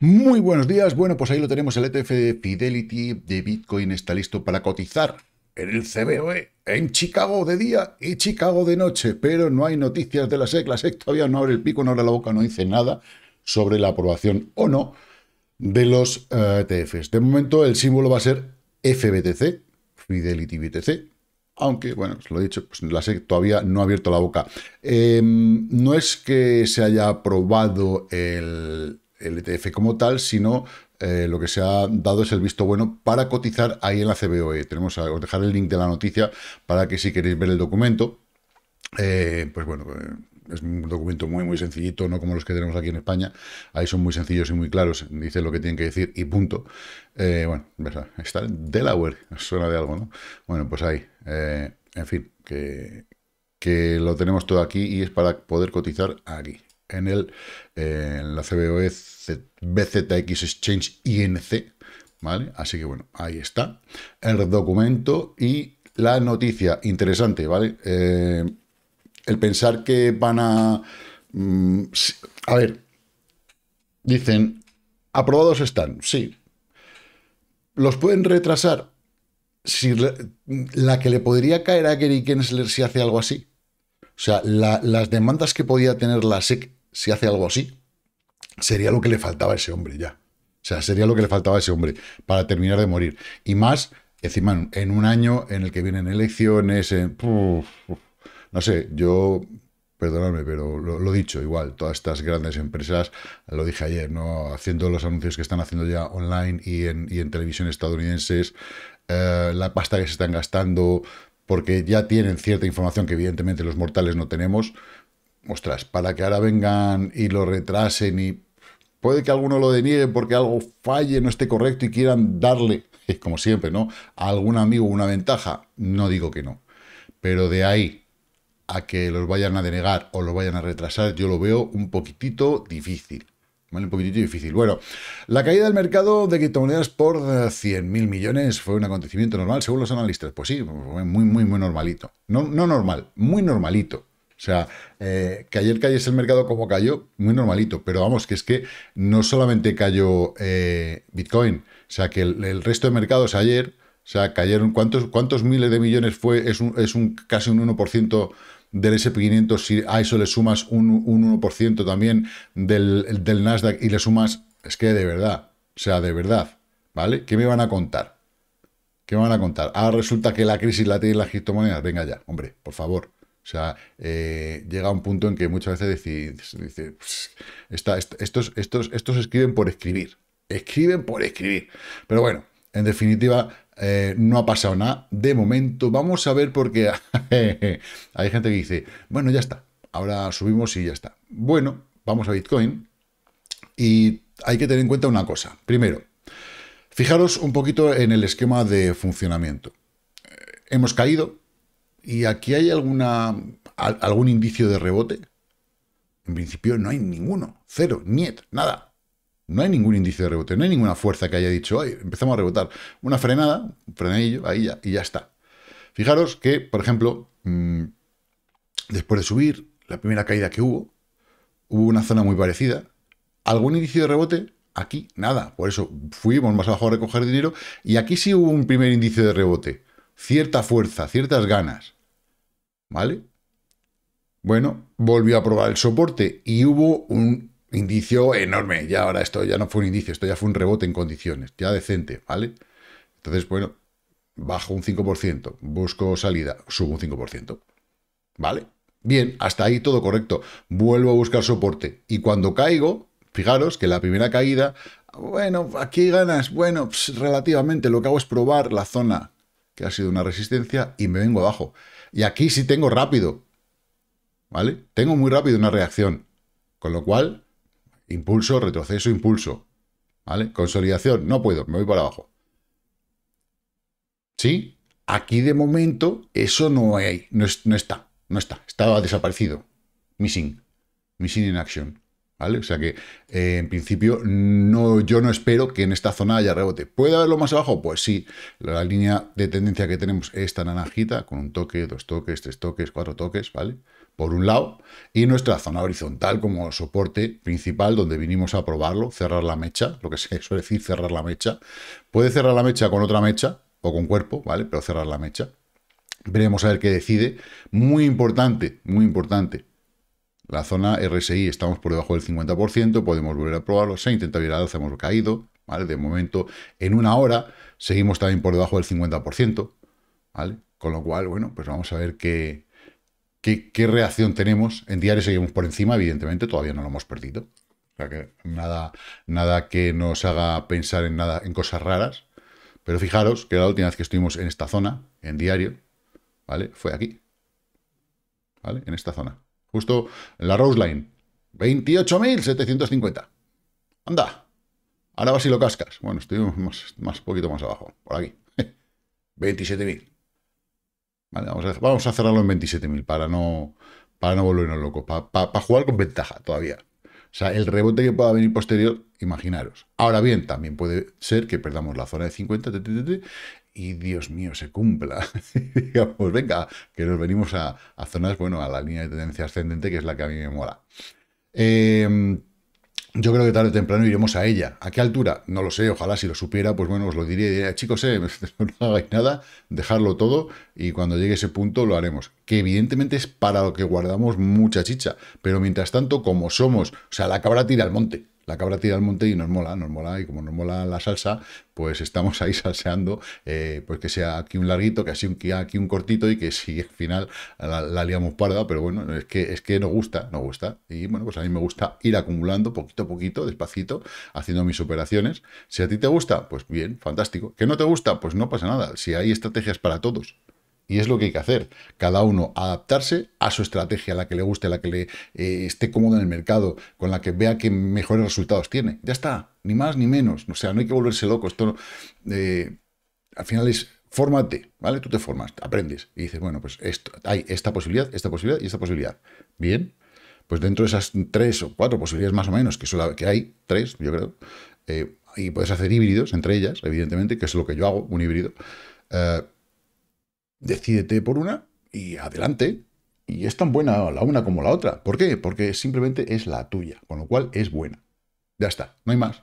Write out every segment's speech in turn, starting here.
Muy buenos días. Bueno, pues ahí lo tenemos. El ETF de Fidelity de Bitcoin está listo para cotizar en el CBOE, en Chicago de día y Chicago de noche. Pero no hay noticias de la SEC. La SEC todavía no abre el pico, no abre la boca, no dice nada sobre la aprobación o no de los ETFs. Eh, e de momento el símbolo va a ser FBTC, Fidelity BTC. Aunque, bueno, os pues lo he dicho, pues la SEC todavía no ha abierto la boca. Em, no es que se haya aprobado el el ETF como tal, sino eh, lo que se ha dado es el visto bueno para cotizar ahí en la CBOE. Tenemos a, eh, os dejaré el link de la noticia para que si queréis ver el documento, eh, pues bueno, es un documento muy, muy sencillito, no como los que tenemos aquí en España. Ahí son muy sencillos y muy claros, dice lo que tienen que decir y punto. bueno, está en Delaware, suena de algo, ¿no? Bueno, pues ahí. en fin, que, que lo tenemos todo aquí y es para poder cotizar aquí en, el, eh, la CBOE BZX Exchange INC, ¿vale? Así que bueno, ahí está el documento y la noticia interesante, ¿vale? Eh, el pensar que van a... Mm, a ver, dicen, aprobados están, sí. ¿Los pueden retrasar? Si la, que le podría caer a Gary Kensler si hace algo así. O sea, las demandas que podía tener la SEC si hace algo así, sería lo que le faltaba a ese hombre ya. O sea, sería lo que le faltaba a ese hombre para terminar de morir. Y más, encima, en un año en el que vienen elecciones, no sé, yo perdonadme, pero lo, he dicho, igual, todas estas grandes empresas, lo dije ayer, ¿no? Haciendo los anuncios que están haciendo ya online y en, y en televisión estadounidenses, eh, la pasta que se están gastando, porque ya tienen cierta información que evidentemente los mortales no tenemos, ostras, para que ahora vengan y lo retrasen y puede que alguno lo deniegue porque algo falle, no esté correcto y quieran darle, es como siempre, ¿no? A algún amigo una ventaja, no digo que no. Pero de ahí a que los vayan a denegar o los vayan a retrasar, yo lo veo un poquitito difícil. ¿Vale? Un poquitito difícil. Bueno, la caída del mercado de criptomonedas por 100.000 millones fue un acontecimiento normal, según los analistas. Pues sí, muy, muy, muy normalito. No, no normal, muy normalito. O sea, eh, que ayer cayese el mercado como cayó, muy normalito, pero vamos, que es que no solamente cayó eh, Bitcoin, o sea, que el, resto de mercados ayer, o sea, cayeron, ¿cuántos, cuántos miles de millones fue? Es, un, casi un 1% del SP500, si a eso le sumas un, 1% también del, del Nasdaq y le sumas, es que de verdad, o sea, de verdad, ¿vale? ¿Qué me van a contar? ¿Qué me van a contar? Ah, resulta que la crisis la tienen las criptomonedas. Venga ya, hombre, por favor. O sea, eh, llega un punto en que muchas veces decís, dice, pues, estos, estos, estos escriben por escribir. Escriben por escribir. Pero bueno, en definitiva, eh, no ha pasado nada. De momento, vamos a ver por qué hay gente que dice, bueno, ya está. Ahora subimos y ya está. Bueno, vamos a Bitcoin. Y hay que tener en cuenta una cosa. Primero, fijaros un poquito en el esquema de funcionamiento. Eh, hemos caído, ¿Y aquí hay alguna, algún indicio de rebote? En principio no hay ninguno, cero, niet, nada. No hay ningún indicio de rebote, no hay ninguna fuerza que haya dicho, Ay, empezamos a rebotar. Una frenada, un frenadillo, ahí ya, y ya está. Fijaros que, por ejemplo, mm, después de subir, la primera caída que hubo, hubo una zona muy parecida. ¿Algún indicio de rebote? Aquí nada. Por eso fuimos más abajo a recoger dinero y aquí sí hubo un primer indicio de rebote. Cierta fuerza, ciertas ganas. ¿vale? Bueno, volvió a probar el soporte y hubo un indicio enorme. Ya ahora esto ya no fue un indicio, esto ya fue un rebote en condiciones, ya decente, ¿vale? Entonces, bueno, bajo un 5%, busco salida, subo un 5%, ¿vale? Bien, hasta ahí todo correcto. Vuelvo a buscar soporte y cuando caigo, fijaros que la primera caída, bueno, aquí ganas, bueno, relativamente lo que hago es probar la zona que ha sido una resistencia, y me vengo abajo. Y aquí sí tengo rápido, ¿vale? Tengo muy rápido una reacción, con lo cual, impulso, retroceso, impulso, ¿vale? Consolidación, no puedo, me voy para abajo. ¿Sí? Aquí de momento eso no hay, no, no está, no está, estaba desaparecido. Missing, missing in action. O sea que, eh, en principio, no, yo no espero que en esta zona haya rebote. ¿Puede haberlo más abajo? Pues sí. La línea de tendencia que tenemos es esta naranjita, con un toque, dos toques, tres toques, cuatro toques, ¿vale? Por un lado. Y nuestra zona horizontal como soporte principal, donde vinimos a probarlo, cerrar la mecha, lo que se suele decir, cerrar la mecha. Puede cerrar la mecha con otra mecha o con cuerpo, ¿vale? Pero cerrar la mecha. Veremos a ver qué decide. Muy importante, muy importante la zona RSI estamos por debajo del 50%, podemos volver a probarlo, se intenta ver hemos caído, ¿vale? De momento, en una hora, seguimos también por debajo del 50%, ¿vale? Con lo cual, bueno, pues vamos a ver qué, qué, reacción tenemos. En diario seguimos por encima, evidentemente, todavía no lo hemos perdido. O sea que nada, nada que nos haga pensar en nada, en cosas raras. Pero fijaros que la última vez que estuvimos en esta zona, en diario, ¿vale? Fue aquí. ¿Vale? En esta zona. Justo en la Rose Line. 28.750. Anda. Ahora vas y lo cascas. Bueno, estoy más, poquito más abajo. Por aquí. 27.000. Vale, vamos a, vamos cerrarlo en 27.000 para no, para no volvernos locos. Para jugar con ventaja todavía. O sea, el rebote que pueda venir posterior, imaginaros. Ahora bien, también puede ser que perdamos la zona de 50 y Dios mío, se cumpla. Digamos, venga, que nos venimos a, zonas, bueno, a la línea de tendencia ascendente, que es la que a mí me mola. Em, yo creo que tarde o temprano iremos a ella. ¿A qué altura? No lo sé, ojalá si lo supiera, pues bueno, os lo diría chicos, eh, no hagáis nada, dejarlo todo y cuando llegue ese punto lo haremos. Que evidentemente es para lo que guardamos mucha chicha, pero mientras tanto, como somos, o sea, la cabra tira al monte la cabra tira al monte y nos mola, nos mola, y como nos mola la salsa, pues estamos ahí salseando, eh, pues que sea aquí un larguito, que así un, aquí un cortito, y que si al final la, liamos parda, pero bueno, es que, es que nos gusta, nos gusta, y bueno, pues a mí me gusta ir acumulando poquito a poquito, despacito, haciendo mis operaciones, si a ti te gusta, pues bien, fantástico, que no te gusta, pues no pasa nada, si hay estrategias para todos, y es lo que hay que hacer. Cada uno adaptarse a su estrategia, a la que le guste, a la que le eh, esté cómodo en el mercado, con la que vea que mejores resultados tiene. Ya está, ni más ni menos. O sea, no hay que volverse loco. Esto eh, al final es fórmate, ¿vale? Tú te formas, aprendes y dices, bueno, pues esto, hay esta posibilidad, esta posibilidad y esta posibilidad. Bien, pues dentro de esas tres o cuatro posibilidades más o menos, que, que hay tres, yo creo, eh, y puedes hacer híbridos entre ellas, evidentemente, que es lo que yo hago, un híbrido. Decídete por una y adelante. Y es tan buena la una como la otra. ¿Por qué? Porque simplemente es la tuya, con lo cual es buena. Ya está, no hay más.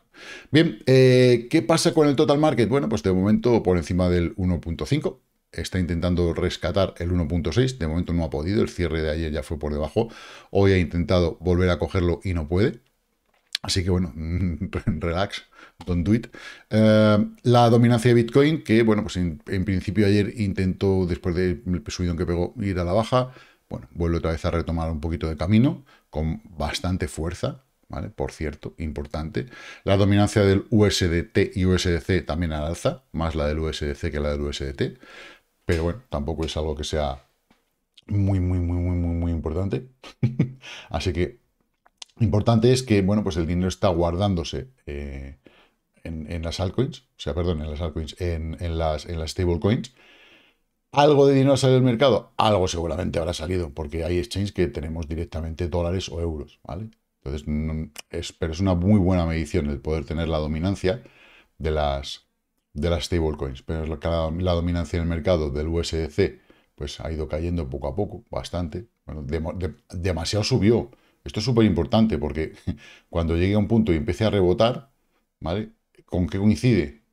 Bien, eh, ¿qué pasa con el total market? Bueno, pues de momento por encima del 1.5. Está intentando rescatar el 1.6. De momento no ha podido. El cierre de ayer ya fue por debajo. Hoy ha intentado volver a cogerlo y no puede. Así que bueno, relax, don't do it. Eh, la dominancia de Bitcoin, que bueno, pues en, principio ayer intentó, después del subido subidón que pegó, ir a la baja. Bueno, vuelve otra vez a retomar un poquito de camino, con bastante fuerza, ¿vale? Por cierto, importante. La dominancia del USDT y USDC también al alza, más la del USDC que la del USDT. Pero bueno, tampoco es algo que sea muy, muy, muy, muy, muy, muy importante. Así que importante es que, bueno, pues el dinero está guardándose eh, en, las altcoins, o sea, perdón, en las altcoins, en, las, en las stablecoins. ¿Algo de dinero sale del mercado? Algo seguramente habrá salido, porque hay exchanges que tenemos directamente dólares o euros, ¿vale? Entonces, es, pero es una muy buena medición el poder tener la dominancia de las, stablecoins. Pero la, dominancia en el mercado del USDC pues ha ido cayendo poco a poco, bastante. Bueno, demasiado subió esto es súper importante porque cuando llegue a un punto y empiece a rebotar, ¿vale? ¿Con qué coincide?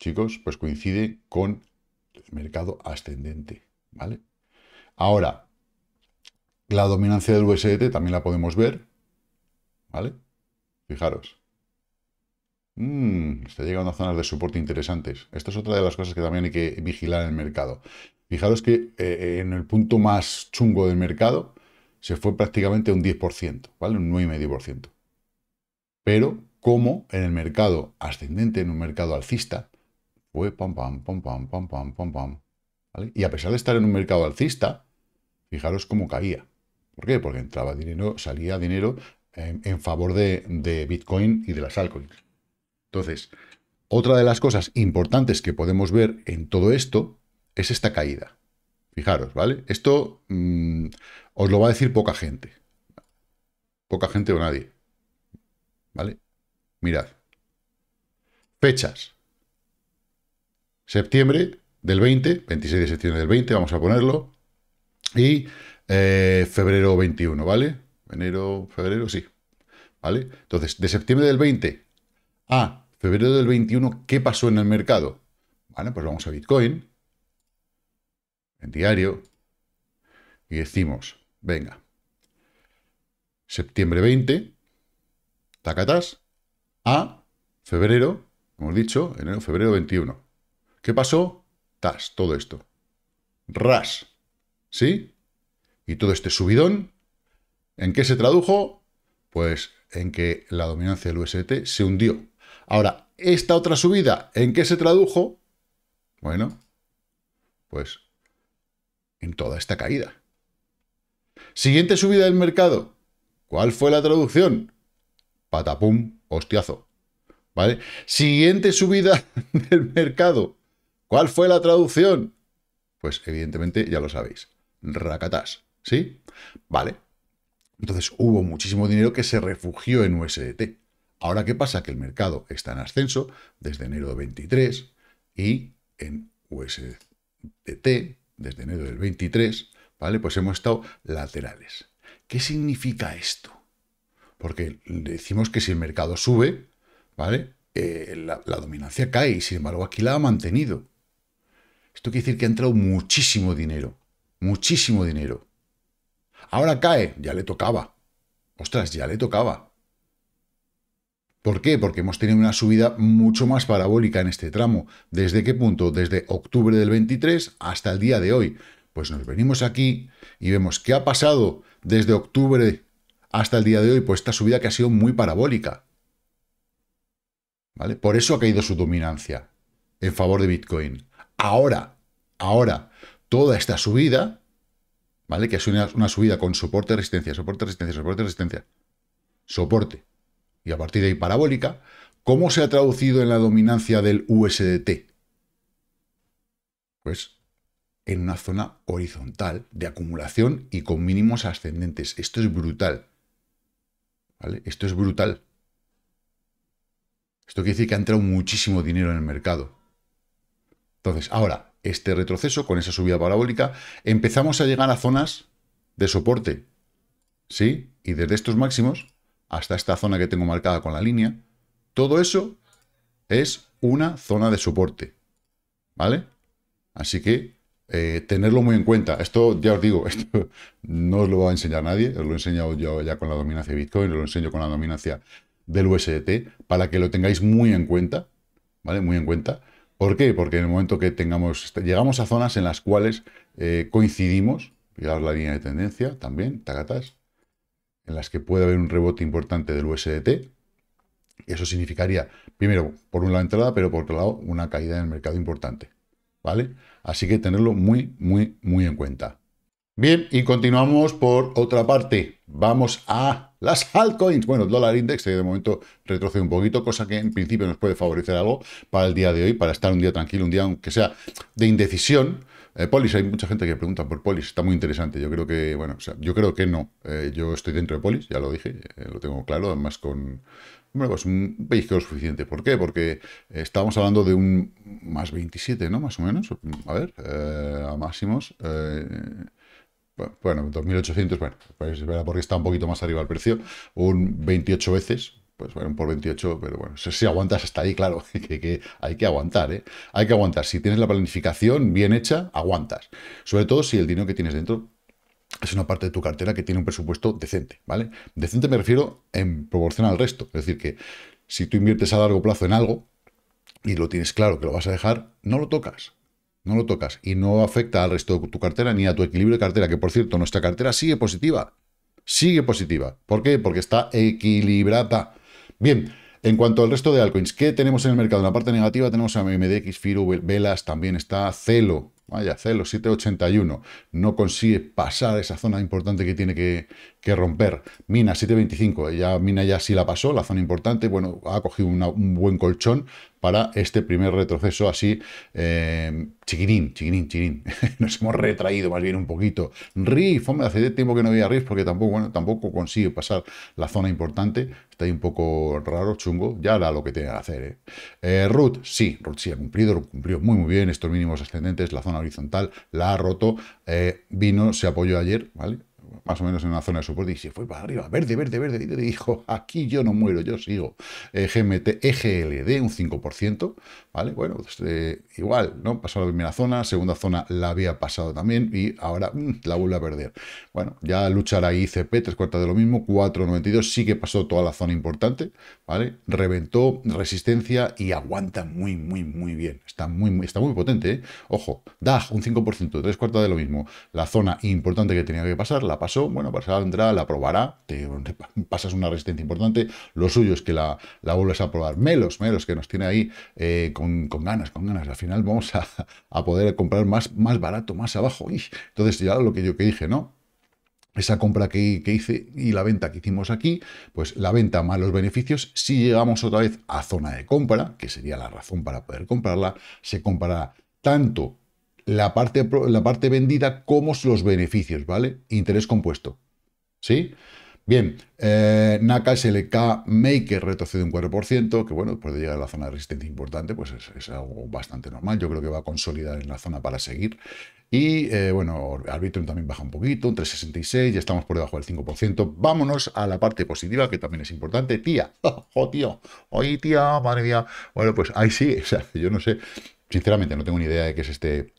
Chicos, pues coincide con el mercado ascendente, ¿vale? Ahora, la dominancia del USD también la podemos ver, ¿vale? Fijaros. Mm, está llegando a zonas de soporte interesantes. Esta es otra de las cosas que también hay que vigilar en el mercado. Fijaros que eh, en el punto más chungo del mercado, se fue prácticamente un 10%, ¿vale? Un 9,5%. Pero como en el mercado ascendente, en un mercado alcista, fue pam, pam, pam, pam, pam, pam, pam, pam. Y a pesar de estar en un mercado alcista, fijaros cómo caía. ¿Por qué? Porque entraba dinero, salía dinero en, favor de, de, Bitcoin y de las altcoins. Entonces, otra de las cosas importantes que podemos ver en todo esto es esta caída. Fijaros, ¿vale? Esto mm, os lo va a decir poca gente. Poca gente o nadie. ¿Vale? Mirad. Fechas. Septiembre del 20, 26 de septiembre del 20, vamos a ponerlo. Y eh, febrero 21, ¿vale? Enero, febrero, sí. ¿Vale? Entonces, de septiembre del 20 a febrero del 21, ¿qué pasó en el mercado? Bueno, pues vamos a Bitcoin en diario, y decimos, venga, septiembre 20, tacatás, a febrero, hemos dicho, enero, febrero 21. ¿Qué pasó? Tas, todo esto. Ras, ¿sí? Y todo este subidón, ¿en qué se tradujo? Pues en que la dominancia del UST se hundió. Ahora, esta otra subida, ¿en qué se tradujo? Bueno, pues en toda esta caída. Siguiente subida del mercado. ¿Cuál fue la traducción? Patapum, hostiazo. ¿Vale? Siguiente subida del mercado. ¿Cuál fue la traducción? Pues evidentemente ya lo sabéis. Racatas. ¿Sí? Vale. Entonces hubo muchísimo dinero que se refugió en USDT. Ahora, ¿qué pasa? Que el mercado está en ascenso desde enero de 23 y en USDT desde enero del 23, ¿vale? Pues hemos estado laterales. ¿Qué significa esto? Porque decimos que si el mercado sube, ¿vale? Eh, la, dominancia cae y sin embargo aquí la ha mantenido. Esto quiere decir que ha entrado muchísimo dinero, muchísimo dinero. Ahora cae, ya le tocaba. Ostras, ya le tocaba. ¿Por qué? Porque hemos tenido una subida mucho más parabólica en este tramo. ¿Desde qué punto? Desde octubre del 23 hasta el día de hoy. Pues nos venimos aquí y vemos qué ha pasado desde octubre hasta el día de hoy. Pues esta subida que ha sido muy parabólica. ¿Vale? Por eso ha caído su dominancia en favor de Bitcoin. Ahora, ahora, toda esta subida, ¿vale? Que es una, subida con soporte, resistencia, soporte, resistencia, soporte, resistencia. Soporte, y a partir de ahí parabólica, ¿cómo se ha traducido en la dominancia del USDT? Pues en una zona horizontal de acumulación y con mínimos ascendentes. Esto es brutal. ¿Vale? Esto es brutal. Esto quiere decir que ha entrado muchísimo dinero en el mercado. Entonces, ahora, este retroceso con esa subida parabólica, empezamos a llegar a zonas de soporte. ¿Sí? Y desde estos máximos hasta esta zona que tengo marcada con la línea. Todo eso es una zona de soporte, ¿vale? Así que eh, tenerlo muy en cuenta. Esto, ya os digo, esto no os lo va a enseñar nadie. Os lo he enseñado yo ya con la dominancia de Bitcoin, os lo enseño con la dominancia del USDT, para que lo tengáis muy en cuenta, ¿vale? Muy en cuenta. ¿Por qué? Porque en el momento que tengamos, llegamos a zonas en las cuales eh, coincidimos, mirad la línea de tendencia también, tacatas, en las que puede haber un rebote importante del USDT. Eso significaría, primero, por un lado entrada, pero por otro lado, una caída en el mercado importante. ¿Vale? Así que tenerlo muy, muy, muy en cuenta. Bien, y continuamos por otra parte. Vamos a las altcoins. Bueno, el dólar index de momento retrocede un poquito, cosa que en principio nos puede favorecer algo para el día de hoy, para estar un día tranquilo, un día aunque sea de indecisión, eh, polis, hay mucha gente que pregunta por polis, está muy interesante. Yo creo que, bueno, yo creo que no. Eh, yo estoy dentro de polis, ya lo dije, eh, lo tengo claro, además con. Bueno, pues un vehículo suficiente. ¿Por qué? Porque estábamos hablando de un más 27, ¿no? Más o menos. A ver, a máximos. bueno, 2.800, bueno, pues es verdad porque está un poquito más arriba el precio. Un 28 veces, pues bueno, por 28, pero bueno, si aguantas hasta ahí, claro, que, hay que aguantar, ¿eh? Hay que aguantar. Si tienes la planificación bien hecha, aguantas. Sobre todo si el dinero que tienes dentro es una parte de tu cartera que tiene un presupuesto decente, ¿vale? Decente me refiero en proporción al resto. Es decir, que si tú inviertes a largo plazo en algo y lo tienes claro que lo vas a dejar, no lo tocas. No lo tocas y no afecta al resto de tu cartera ni a tu equilibrio de cartera, que por cierto, nuestra cartera sigue positiva. Sigue positiva. ¿Por qué? Porque está equilibrada. Bien, en cuanto al resto de altcoins, ¿qué tenemos en el mercado? En la parte negativa tenemos a MDX, Firu, Velas, también está Celo, vaya, Celo 781, no consigue pasar esa zona importante que tiene que, que romper. Mina 7.25, ya, Mina ya sí la pasó, la zona importante, bueno, ha cogido un buen colchón para este primer retroceso así eh, chiquitín, chiquirín Nos hemos retraído más bien un poquito. riff, hombre, hace tiempo que no había riff, porque tampoco, bueno, tampoco consigue pasar la zona importante. Está ahí un poco raro, chungo. Ya era lo que tenía que hacer. Eh. Eh, ruth sí, Ruth sí ha cumplido, cumplió muy muy bien estos mínimos ascendentes, la zona horizontal la ha roto. Eh, vino, se apoyó ayer, ¿vale? más o menos en la zona de soporte, y se fue para arriba, verde, verde, verde, y dijo, aquí yo no muero, yo sigo. Eh, GMT, EGLD, un 5%, ¿vale? Bueno, pues, eh, igual, ¿no? Pasó la primera zona, segunda zona la había pasado también, y ahora mm, la vuelve a perder. Bueno, ya luchará ICP, tres cuartas de lo mismo, 4,92, sí que pasó toda la zona importante, ¿vale? Reventó resistencia y aguanta muy, muy, muy bien. Está muy, muy está muy potente, ¿eh? Ojo, da un 5%, tres cuartas de lo mismo. La zona importante que tenía que pasar, la pasó, bueno, para vendrá, la probará, te, pasas una resistencia importante, lo suyo es que la, vuelves a probar. Melos, Melos, que nos tiene ahí eh, con, ganas, con ganas. Al final vamos a, poder comprar más, más barato, más abajo. y entonces ya lo que yo que dije, ¿no? esa compra que, que, hice y la venta que hicimos aquí, pues la venta más los beneficios, si llegamos otra vez a zona de compra, que sería la razón para poder comprarla, se comprará tanto la parte, la parte vendida como los beneficios, ¿vale? Interés compuesto. ¿Sí? Bien, eh, NACA SLK Maker retrocede un 4%, que bueno, puede llegar a la zona de resistencia importante, pues es, es algo bastante normal. Yo creo que va a consolidar en la zona para seguir. Y eh, bueno, Arbitrum también baja un poquito, un 3,66, ya estamos por debajo del 5%. Vámonos a la parte positiva, que también es importante. Tía, oh, tío, oye tía, madre mía. Bueno, pues ahí sí, o yo no sé, sinceramente no tengo ni idea de qué es este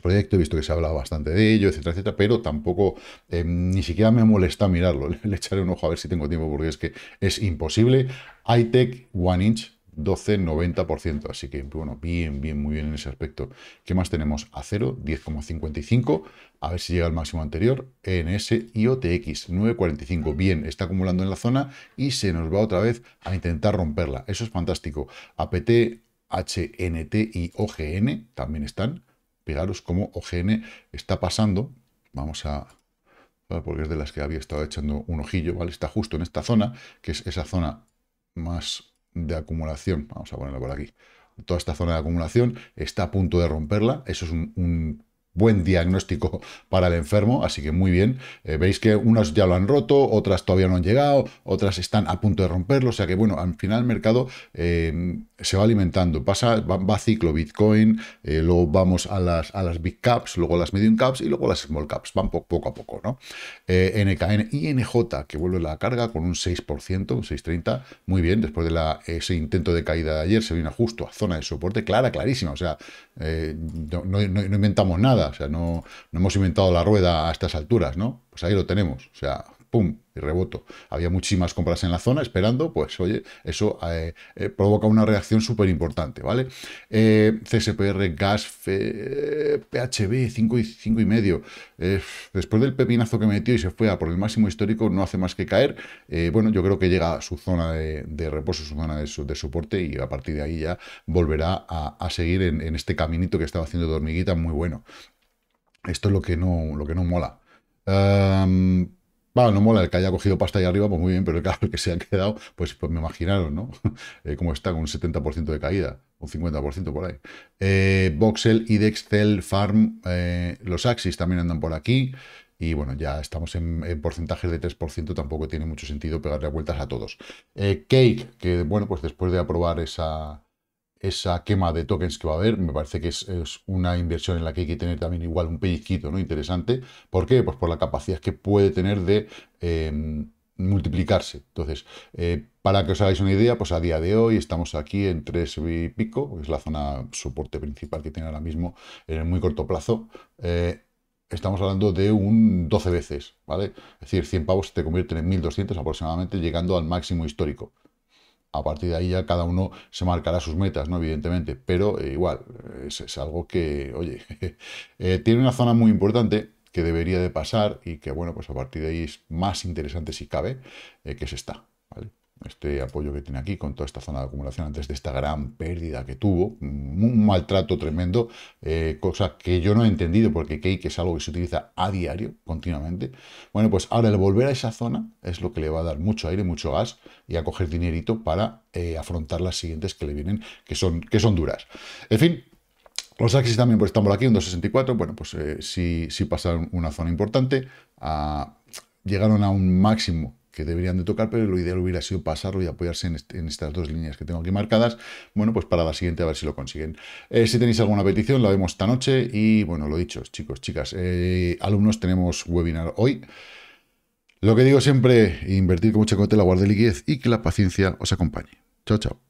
proyecto, he visto que se hablado bastante de ello, etcétera, etcétera, pero tampoco, eh, ni siquiera me molesta mirarlo, le, echaré un ojo a ver si tengo tiempo, porque es que es imposible. iTech One Inch, 12,90%, así que, bueno, bien, bien, muy bien en ese aspecto. ¿Qué más tenemos? Acero, 10,55%, a ver si llega al máximo anterior, e ENS y OTX, 9,45%, bien, está acumulando en la zona y se nos va otra vez a intentar romperla, eso es fantástico. APT, HNT y OGN también están pegaros cómo OGN está pasando. Vamos a... Porque es de las que había estado echando un ojillo, ¿vale? Está justo en esta zona, que es esa zona más de acumulación. Vamos a ponerlo por aquí. Toda esta zona de acumulación está a punto de romperla. Eso es un, buen diagnóstico para el enfermo, así que muy bien. Eh, veis que unas ya lo han roto, otras todavía no han llegado, otras están a punto de romperlo, o sea que bueno, al final el mercado eh, se va alimentando, pasa, va, ciclo Bitcoin, eh, luego vamos a las, a las big caps, luego a las medium caps y luego a las small caps, van poco a poco, ¿no? Eh, y NJ, que vuelve la carga con un 6%, un 6,30, muy bien, después de la, ese intento de caída de ayer, se viene justo a zona de soporte, clara, clarísima, o sea, eh, no, inventamos nada, o sea, no, no hemos inventado la rueda a estas alturas, ¿no? Pues ahí lo tenemos, o sea, pum, y reboto. Había muchísimas compras en la zona esperando, pues oye, eso eh, eh, provoca una reacción súper importante, ¿vale? Eh, CSPR, gas, PHB, 5 y, 5 y medio. después del pepinazo que metió y se fue a por el máximo histórico, no hace más que caer. bueno, yo creo que llega a su zona de, reposo, su zona de, soporte y a partir de ahí ya volverá a, seguir en, este caminito que estaba haciendo de hormiguita muy bueno. Esto es lo que no, lo que no mola. Em, bueno, no mola el que haya cogido pasta ahí arriba, pues muy bien, pero claro, el que se ha quedado, pues, pues me imaginaron, ¿no? Eh, como está, con un 70% de caída, un 50% por ahí. Eh, Voxel, y Dexcel Farm, eh, los Axis también andan por aquí. Y bueno, ya estamos en, en porcentajes de 3%, tampoco tiene mucho sentido pegarle vueltas a todos. Cake, que bueno, pues después de aprobar esa, esa quema de tokens que va a haber. Me parece que es, una inversión en la que hay que tener también igual un pellizquito ¿no? interesante. ¿Por qué? Pues por la capacidad que puede tener de em, multiplicarse. Entonces, eh, para que os hagáis una idea, pues a día de hoy estamos aquí en 3 y pico, que es la zona soporte principal que tiene ahora mismo en el muy corto plazo. Eh, estamos hablando de un 12 veces, ¿vale? Es decir, 100 pavos te convierten en 1200 aproximadamente, llegando al máximo histórico. A partir de ahí ya cada uno se marcará sus metas, ¿no? Evidentemente, pero eh, igual, es, algo que, oye, eh, tiene una zona muy importante que debería de pasar y que, bueno, pues a partir de ahí es más interesante si cabe, eh, que es esta este apoyo que tiene aquí con toda esta zona de acumulación antes de esta gran pérdida que tuvo, un maltrato tremendo, eh, cosa que yo no he entendido porque Cake es algo que se utiliza a diario, continuamente. Bueno, pues ahora el volver a esa zona es lo que le va a dar mucho aire, mucho gas y a coger dinerito para eh, afrontar las siguientes que le vienen, que son, que son duras. En fin, los axis también pues, estamos por aquí, un 264. Bueno, pues eh, sí, pasaron una zona importante. Ah, llegaron a un máximo que deberían de tocar, pero lo ideal hubiera sido pasarlo y apoyarse en, estas dos líneas que tengo aquí marcadas. Bueno, pues para la siguiente a ver si lo consiguen. Eh, si tenéis alguna petición, la vemos esta noche y bueno, lo dicho, chicos, chicas, eh, alumnos, tenemos webinar hoy. Lo que digo siempre, invertir con mucha cautela, guarde liquidez y que la paciencia os acompañe. Chao, chao.